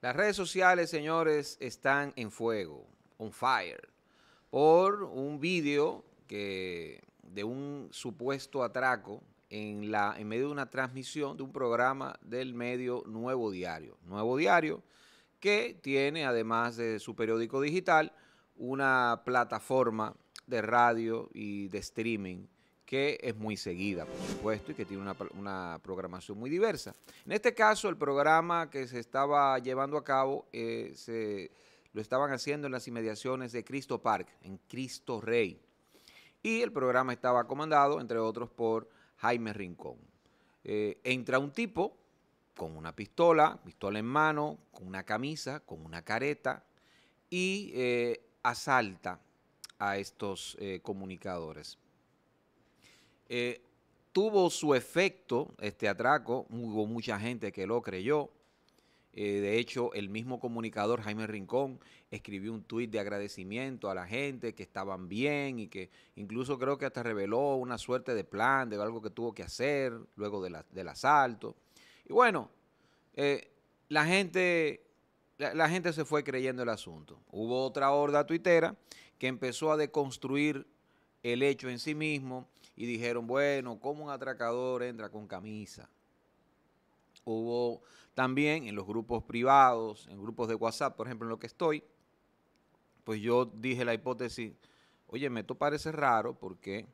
Las redes sociales, señores, están en fuego, on fire, por un vídeo que de un supuesto atraco en medio de una transmisión de un programa del medio Nuevo Diario. Nuevo Diario que tiene, además de su periódico digital, una plataforma de radio y de streaming que es muy seguida, por supuesto, y que tiene una, programación muy diversa. En este caso, el programa que se estaba llevando a cabo eh, se, lo estaban haciendo en las inmediaciones de Cristo Park, en Cristo Rey. Y el programa estaba comandado, entre otros, por Jaime Rincón. Eh, entra un tipo con una pistola, pistola en mano, con una camisa, con una careta, y eh, asalta a estos comunicadores eh, tuvo su efecto este atraco, hubo mucha gente que lo creyó. Eh, de hecho, el mismo comunicador Jaime Rincón escribió un tweet de agradecimiento a la gente que estaban bien y que incluso creo que hasta reveló una suerte de plan de algo que tuvo que hacer luego del asalto. Y bueno, eh, la gente la, la, gente se fue creyendo el asunto. Hubo otra horda tuitera que empezó a deconstruir el hecho en sí mismo, y dijeron, bueno, ¿cómo un atracador entra con camisa? Hubo también en los grupos privados, en grupos de WhatsApp, por ejemplo, en lo que estoy, pues yo dije la hipótesis, oye, me esto parece raro porque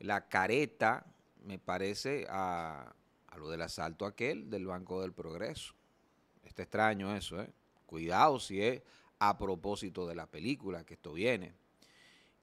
la careta me parece a, a lo del asalto aquel del Banco del Progreso. Está extraño eso, ¿eh? Cuidado si es a propósito de la película que esto viene.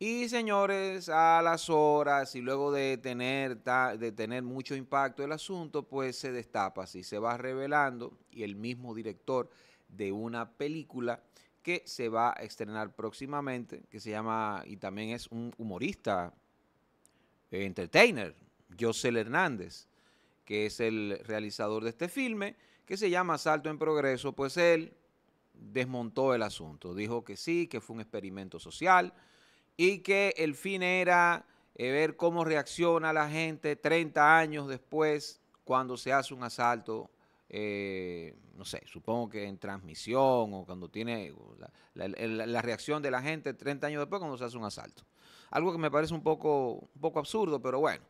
Y señores, a las horas y luego de tener, de tener mucho impacto el asunto, pues se destapa así, se va revelando y el mismo director de una película que se va a estrenar próximamente, que se llama, y también es un humorista, eh, entertainer, Josel Hernández, que es el realizador de este filme, que se llama Salto en Progreso, pues él desmontó el asunto, dijo que sí, que fue un experimento social, y que el fin era eh, ver cómo reacciona la gente 30 años después cuando se hace un asalto, eh, no sé, supongo que en transmisión o cuando tiene la, reacción de la gente 30 años después cuando se hace un asalto. Algo que me parece un poco, un poco absurdo, pero bueno.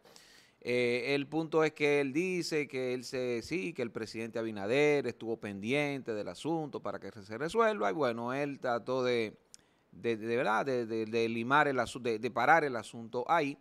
Eh, el punto es que él dice que él se, sí, que el presidente Abinader estuvo pendiente del asunto para que se resuelva y bueno, él trató de de, verdad, de, limar el asunto, de, parar el asunto ahí.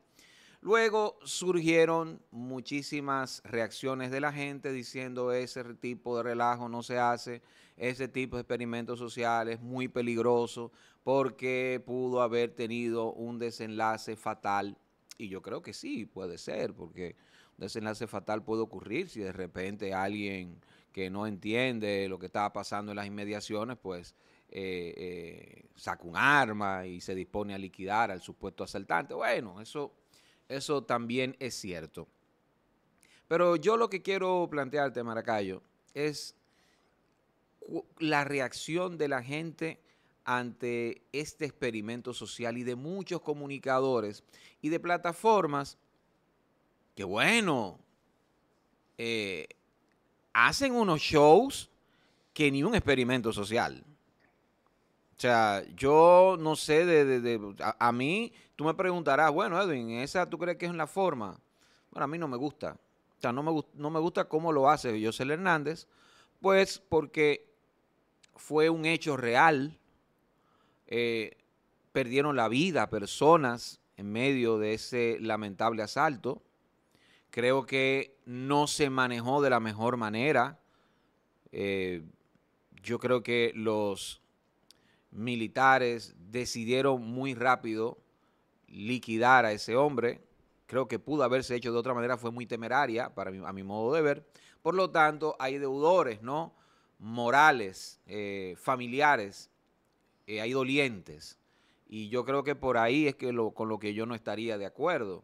Luego surgieron muchísimas reacciones de la gente diciendo ese tipo de relajo no se hace, ese tipo de experimentos sociales muy peligroso porque pudo haber tenido un desenlace fatal. Y yo creo que sí, puede ser, porque un desenlace fatal puede ocurrir si de repente alguien que no entiende lo que estaba pasando en las inmediaciones, pues eh, eh, saca un arma y se dispone a liquidar al supuesto asaltante. Bueno, eso, eso también es cierto. Pero yo lo que quiero plantearte, Maracayo, es la reacción de la gente ante este experimento social y de muchos comunicadores y de plataformas que, bueno, eh, hacen unos shows que ni un experimento social. O sea, yo no sé, de, a, mí, tú me preguntarás, bueno, Edwin, ¿esa tú crees que es la forma? Bueno, a mí no me gusta. O sea, no me, no me gusta cómo lo hace José Hernández, pues porque fue un hecho real. Eh, perdieron la vida personas en medio de ese lamentable asalto. Creo que no se manejó de la mejor manera. Eh, yo creo que los militares decidieron muy rápido liquidar a ese hombre. Creo que pudo haberse hecho de otra manera, fue muy temeraria para a mi modo de ver. Por lo tanto, hay deudores, ¿no? Morales, eh, familiares, eh, hay dolientes. Y yo creo que por ahí es que lo, con lo que yo no estaría de acuerdo.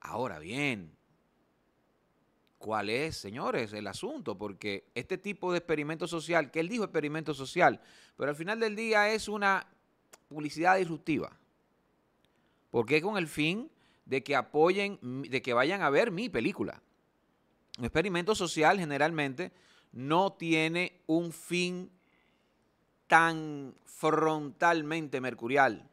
Ahora bien, cuál es, señores, el asunto, porque este tipo de experimento social, que él dijo experimento social, pero al final del día es una publicidad disruptiva, porque es con el fin de que apoyen, de que vayan a ver mi película. Un experimento social generalmente no tiene un fin tan frontalmente mercurial.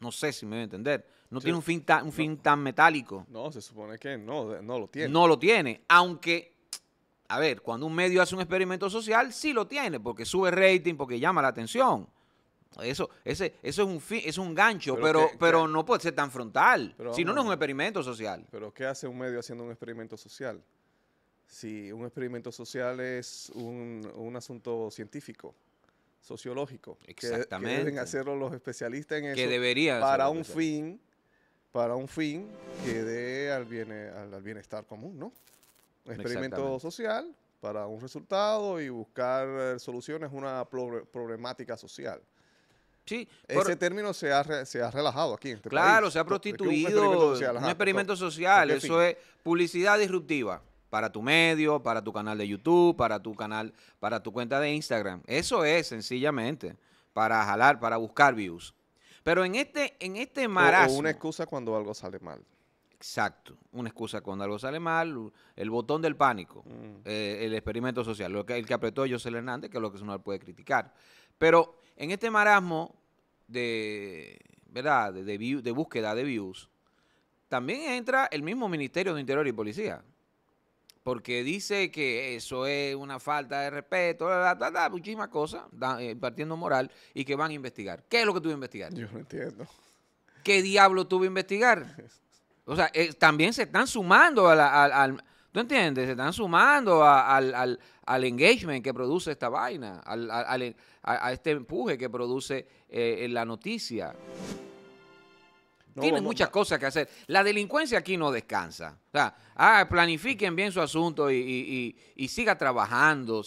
No sé si me voy a entender. No tiene un fin, un fin tan metálico. No, se supone que no, no lo tiene. No lo tiene, aunque a ver, cuando un medio hace un experimento social, sí lo tiene, porque sube rating, porque llama la atención. Eso, ese, eso es un fin, es un gancho, pero, pero, no puede ser tan frontal. Si no, no es un experimento social. Pero ¿qué hace un medio haciendo un experimento social? Si un experimento social es un, asunto científico, sociológico. Exactamente. Que, deben hacerlo los especialistas en eso. Que Para un fin para un fin que dé al, bienestar común, ¿no? experimento social para un resultado y buscar eh, soluciones una problemática social. Sí, Ese término se ha, relajado aquí. En este claro, se ha prostituido. un experimento social. Eso es publicidad disruptiva para tu medio, para tu canal de YouTube, para tu canal, para tu cuenta de Instagram. Eso es sencillamente para jalar, para buscar views. Pero en este, en este marasmo. una excusa cuando algo sale mal. Exacto, una excusa cuando algo sale mal, el botón del pánico, mm. eh, el experimento social, el que apretó José Hernández, que es lo que uno puede criticar. Pero en este marasmo de, ¿verdad? de búsqueda de views, también entra el mismo Ministerio de Interior y Policía porque dice que eso es una falta de respeto, muchísimas cosas, eh, partiendo moral, y que van a investigar. ¿Qué es lo que tú que investigar? Yo no entiendo. ¿Qué diablo tuve que investigar? O sea, eh, también se están sumando a la, al... entiendes? Se están sumando al, engagement que produce esta vaina, al, a, este empuje que produce eh, la noticia. Tiene muchas cosas que hacer. La delincuencia aquí no descansa. O sea, ah, planifiquen bien su asunto y, siga trabajando.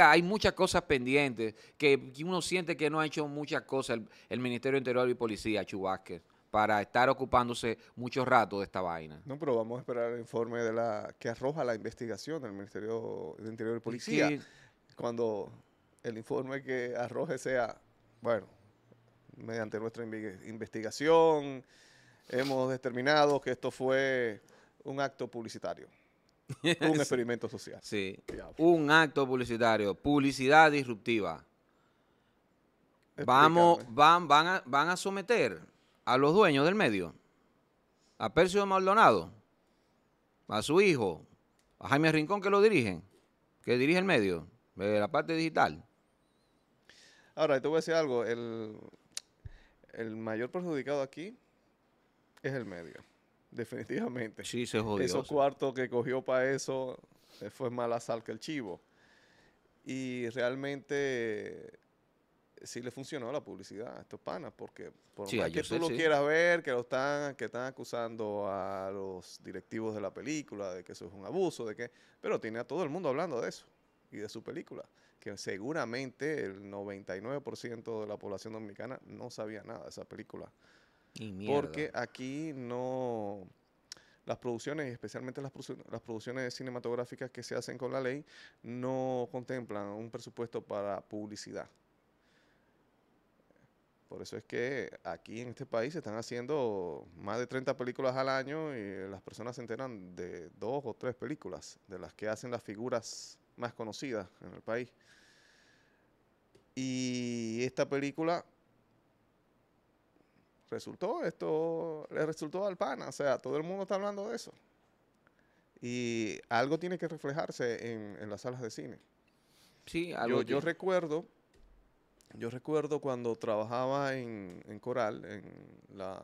hay muchas cosas pendientes que uno siente que no ha hecho muchas cosas el, Ministerio Ministerio Interior y Policía, Chubásquez para estar ocupándose mucho rato de esta vaina. No, pero vamos a esperar el informe de la que arroja la investigación del Ministerio de Interior y Policía. Cuando el informe que arroje sea, bueno, mediante nuestra investigación, hemos determinado que esto fue un acto publicitario. Un experimento social. Sí. Un acto publicitario. Publicidad disruptiva. Vamos, van, van, a, van a someter a los dueños del medio, a Percio Maldonado, a su hijo, a Jaime Rincón que lo dirigen, que dirige el medio, de eh, la parte digital. Ahora, te voy a decir algo. El, el mayor perjudicado aquí es el medio. Definitivamente. Sí, se jodió. Esos cuartos que cogió para eso eh, fue más la sal que el chivo. Y realmente eh, sí le funcionó la publicidad a estos panas, porque por que tú lo quieras ver, que lo están, que están acusando a los directivos de la película de que eso es un abuso, de que, pero tiene a todo el mundo hablando de eso y de su película, que seguramente el 99% de la población dominicana no sabía nada de esa película. Porque aquí no... Las producciones, especialmente las, las producciones cinematográficas que se hacen con la ley, no contemplan un presupuesto para publicidad. Por eso es que aquí en este país se están haciendo más de 30 películas al año y las personas se enteran de dos o tres películas de las que hacen las figuras más conocida en el país. Y esta película resultó, esto le resultó al pana, o sea, todo el mundo está hablando de eso. Y algo tiene que reflejarse en, las salas de cine. Sí, algo. Yo, recuerdo, yo recuerdo cuando trabajaba en, Coral, en la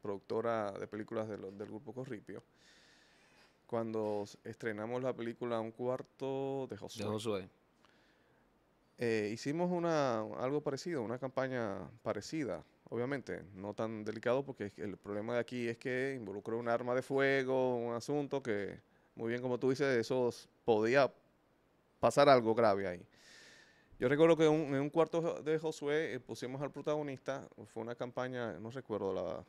productora de películas del grupo Corripio, cuando estrenamos la película Un cuarto de Josué. Eh, hicimos una, algo parecido, una campaña parecida, obviamente, no tan delicado porque el problema de aquí es que involucró un arma de fuego, un asunto que, muy bien como tú dices, eso podía pasar algo grave ahí. Yo recuerdo que en un cuarto de Josué eh, pusimos al protagonista, fue una campaña, no recuerdo la,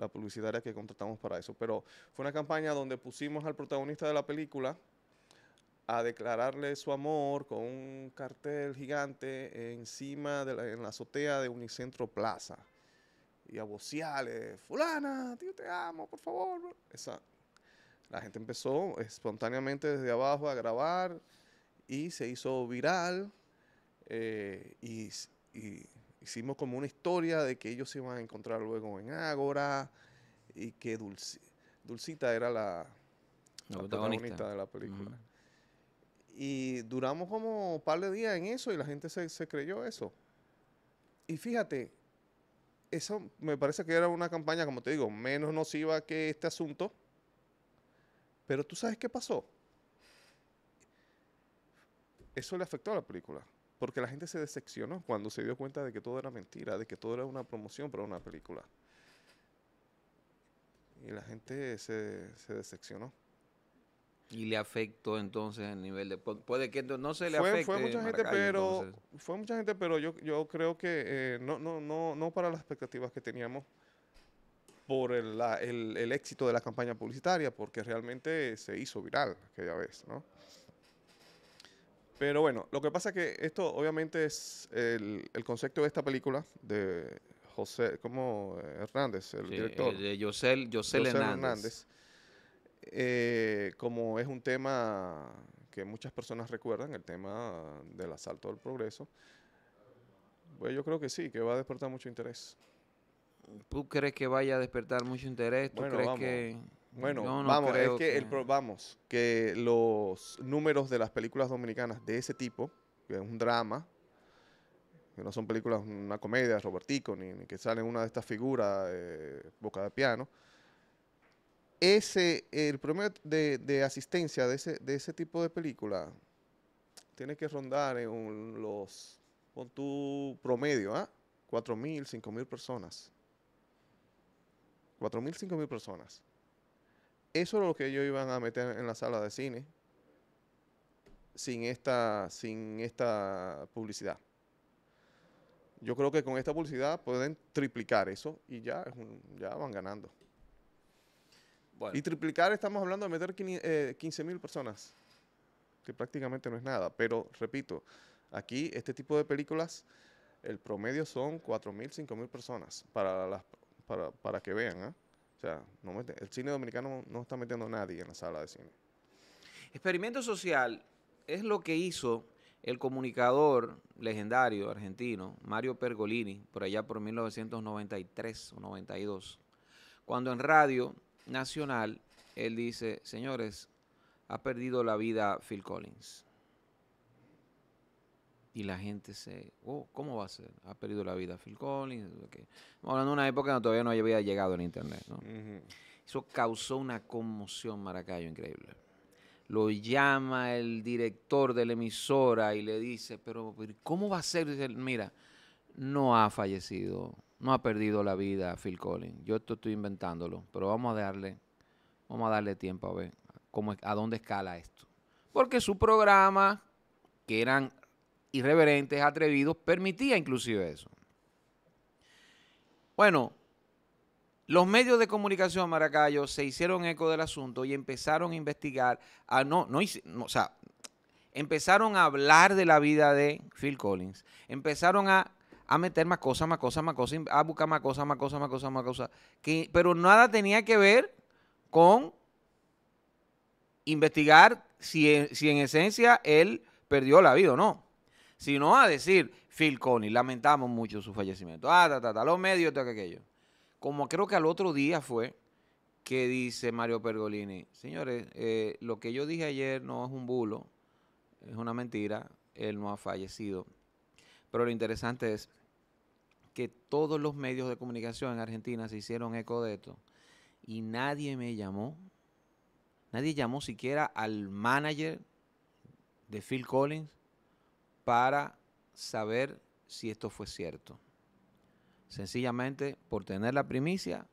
la publicitaria que contratamos para eso. Pero fue una campaña donde pusimos al protagonista de la película a declararle su amor con un cartel gigante encima de la, en la azotea de Unicentro Plaza. Y a vociarle. Eh, fulana, tío, te amo, por favor. Esa, la gente empezó espontáneamente desde abajo a grabar y se hizo viral eh, y hicimos como una historia de que ellos se iban a encontrar luego en Ágora y que Dulcita era la, protagonista. de la película. Y duramos como un par de días en eso y la gente se, se creyó eso. Y fíjate, eso me parece que era una campaña, como te digo, menos nociva que este asunto. Pero tú sabes qué pasó. Eso le afectó a la película porque la gente se decepcionó cuando se dio cuenta de que todo era mentira, de que todo era una promoción para una película. Y la gente se, se decepcionó. Y le afectó entonces el nivel de... Puede que no se le afecte. Fue mucha gente, pero... Fue mucha gente, pero yo, yo creo que eh, no, no, no, no para las expectativas que teníamos por el, el éxito de la campaña publicitaria, porque realmente se hizo viral aquella vez, ¿no? Pero bueno, lo que pasa es que esto obviamente es el, concepto de esta película de José, como eh, Hernández, el director. de José, Hernández. Eh, como es un tema que muchas personas recuerdan, el tema del asalto al progreso, pues yo creo que sí, que va a despertar mucho interés. ¿Tú crees que vaya a despertar mucho interés? que...? Bueno, vamos, es que, El vamos, que los números de las películas dominicanas de ese tipo, que es un drama, que no son películas, una comedia, Robertico, ni, que salen una de estas figuras, Boca de Piano, ese, el promedio de, asistencia de ese, de ese tipo de película tiene que rondar en los, con tu promedio, ¿ah? 4.000, 5.000 personas. 4.000, 5.000 personas. Eso es lo que ellos iban a meter en la sala de cine sin esta, sin esta publicidad. Yo creo que con esta publicidad pueden triplicar eso y ya, ya van ganando. Y triplicar estamos hablando de meter 15 eh, mil personas, que prácticamente no es nada. Pero repito, aquí este tipo de películas, el promedio son 4 mil, 5 mil personas para, para, para que vean. ¿eh? O sea, no el cine dominicano no está metiendo a nadie en la sala de cine. Experimento social es lo que hizo el comunicador legendario argentino Mario Pergolini, por allá por 1993 o 92, cuando en Radio Nacional él dice, señores, ha perdido la vida Phil Collins y la gente se, oh, ¿cómo va a ser? Ha perdido la vida Phil Collins. hablando de una época que todavía no había llegado el Internet. Eso causó una conmoción Maracayo increíble. Lo llama el director de la emisora y le dice, pero ¿cómo va a ser? Dice, mira, no ha fallecido, no ha perdido la vida Phil Collins. Yo esto estoy inventándolo, pero vamos a darle, vamos a darle tiempo a ver cómo, a dónde escala esto. Porque su programa, que eran irreverentes, atrevidos, permitía inclusive eso. Bueno, los medios de comunicación Maracayo se hicieron eco del asunto y empezaron a investigar, no, no, o sea, empezaron a hablar de la vida de Phil Collins, empezaron a, meter más cosas, más cosas, más cosas, a buscar más cosas, más cosas, más cosas, más cosas, que, pero nada tenía que ver con investigar si, si en esencia él perdió la vida o no sino a decir, Phil Collins, lamentamos mucho su fallecimiento. Ah, ta, ta, ta, los medios, de aquello. Como creo que al otro día fue que dice Mario Pergolini, señores, eh, lo que yo dije ayer no es un bulo, es una mentira, él no ha fallecido. Pero lo interesante es que todos los medios de comunicación en Argentina se hicieron eco de esto y nadie me llamó. Nadie llamó siquiera al manager de Phil Collins para saber si esto fue cierto. Sencillamente, por tener la primicia,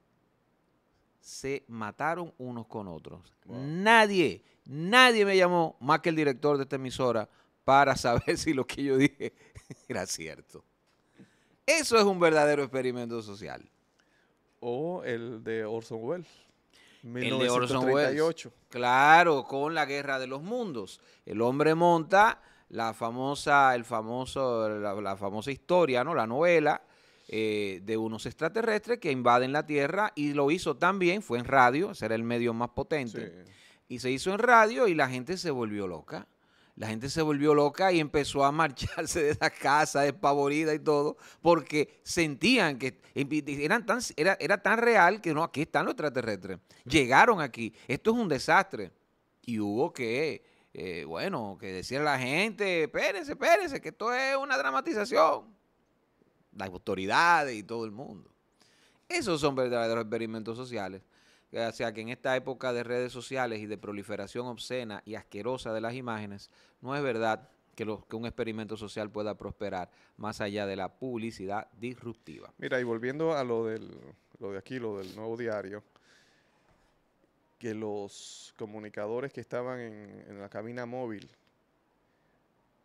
se mataron unos con otros. Nadie, nadie me llamó más que el director de esta emisora para saber si lo que yo dije era cierto. Eso es un verdadero experimento social. O el de Orson Welles. El de Orson Welles. Claro, con la guerra de los mundos. El hombre monta la famosa, el famoso, la, famosa historia, ¿no? La novela eh, de unos extraterrestres que invaden la Tierra y lo hizo también, fue en radio, ese era el medio más potente. Y se hizo en radio y la gente se volvió loca. La gente se volvió loca y empezó a marcharse de la casa despavorida y todo, porque sentían que eran tan, era, era tan real que no, aquí están los extraterrestres. Llegaron aquí. Esto es un desastre. Y hubo que eh, bueno, que decía la gente, espérense, espérense, que esto es una dramatización. Las autoridades y todo el mundo. Esos son verdaderos experimentos sociales. O sea que en esta época de redes sociales y de proliferación obscena y asquerosa de las imágenes, no es verdad que, lo, que un experimento social pueda prosperar más allá de la publicidad disruptiva. Mira, y volviendo a lo, lo de aquí, lo del nuevo diario, que los comunicadores que estaban en, la cabina móvil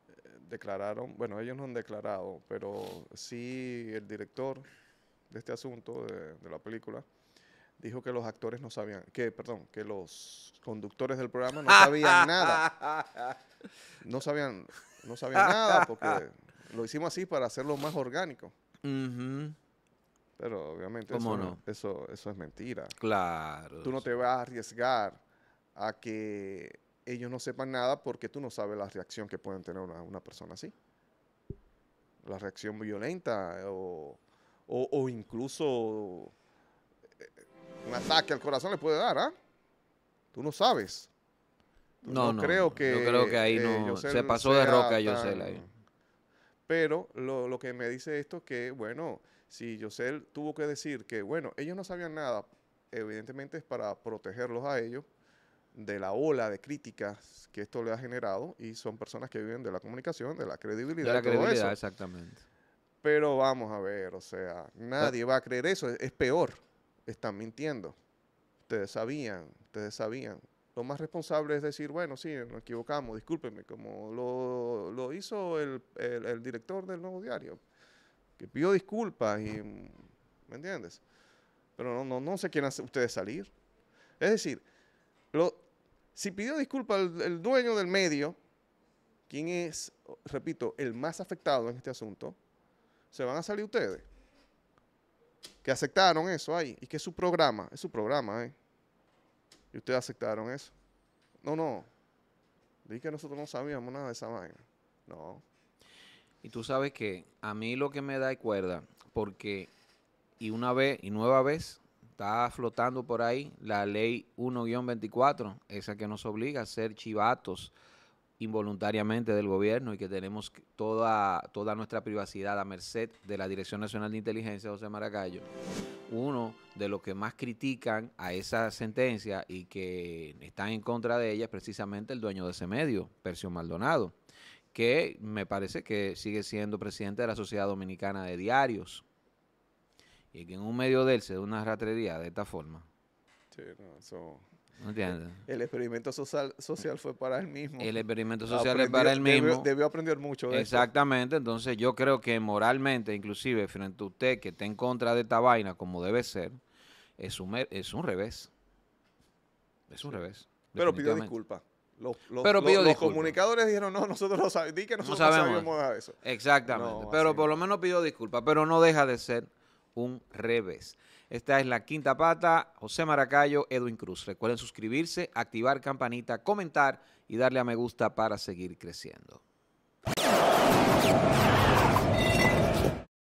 eh, declararon, bueno, ellos no han declarado, pero sí el director de este asunto de, la película dijo que los actores no sabían, que perdón, que los conductores del programa no sabían nada. No sabían, no sabían nada porque lo hicimos así para hacerlo más orgánico. Pero obviamente eso eso, es mentira. Claro. Tú no te vas a arriesgar a que ellos no sepan nada porque tú no sabes la reacción que pueden tener una, una persona así. La reacción violenta o, incluso eh, un ataque al corazón le puede dar, ¿ah? Tú no sabes. no, no, creo que. Yo creo que ahí eh, no. se pasó de roca yo sé. ahí. Pero lo, lo, que me dice esto es que, bueno, si José tuvo que decir que, bueno, ellos no sabían nada, evidentemente es para protegerlos a ellos de la ola de críticas que esto le ha generado y son personas que viven de la comunicación, de la credibilidad. De la exactamente. Pero vamos a ver, o sea, nadie ah. va a creer eso, es, peor, están mintiendo. Ustedes sabían, ustedes sabían. Lo más responsable es decir, bueno, sí, nos equivocamos, discúlpenme, como lo, hizo el, el, el director del nuevo diario pidió disculpas y, ¿me entiendes? Pero no, no, no hace ustedes salir. Es decir, si pidió disculpas el, dueño del medio, quien es, repito, el más afectado en este asunto, se van a salir ustedes. Que aceptaron eso ahí. Y que es su programa, es su programa, ¿eh? Y ustedes aceptaron eso. No, no. Dije que nosotros no sabíamos nada de esa vaina. No. Y tú sabes que a mí lo que me da cuerda, porque y una vez y nueva vez está flotando por ahí la ley 1-24, esa que nos obliga a ser chivatos involuntariamente del gobierno y que tenemos toda, toda nuestra privacidad a merced de la Dirección Nacional de Inteligencia, José Maracayo. Uno de los que más critican a esa sentencia y que están en contra de ella es precisamente el dueño de ese medio, Percio Maldonado que me parece que sigue siendo presidente de la Sociedad Dominicana de Diarios. Y que en un medio de él se da una ratería de esta forma. Sí, no, ¿No entiendes? El, experimento social, social fue para él mismo. El experimento social es para él mismo. Debió, aprender mucho. Exactamente, entonces yo creo que moralmente, inclusive frente a usted que está en contra de esta vaina como debe ser, es un, es un revés. Es un revés. Pero pido disculpas. Los, pero comunicadores dijeron, no, nosotros lo sabemos, que no sabemos. de eso. Exactamente, pero por lo menos pido disculpas, pero no deja de ser un revés. Esta es la quinta pata, José Maracayo, Edwin Cruz. Recuerden suscribirse, activar campanita, comentar y darle a me gusta para seguir creciendo.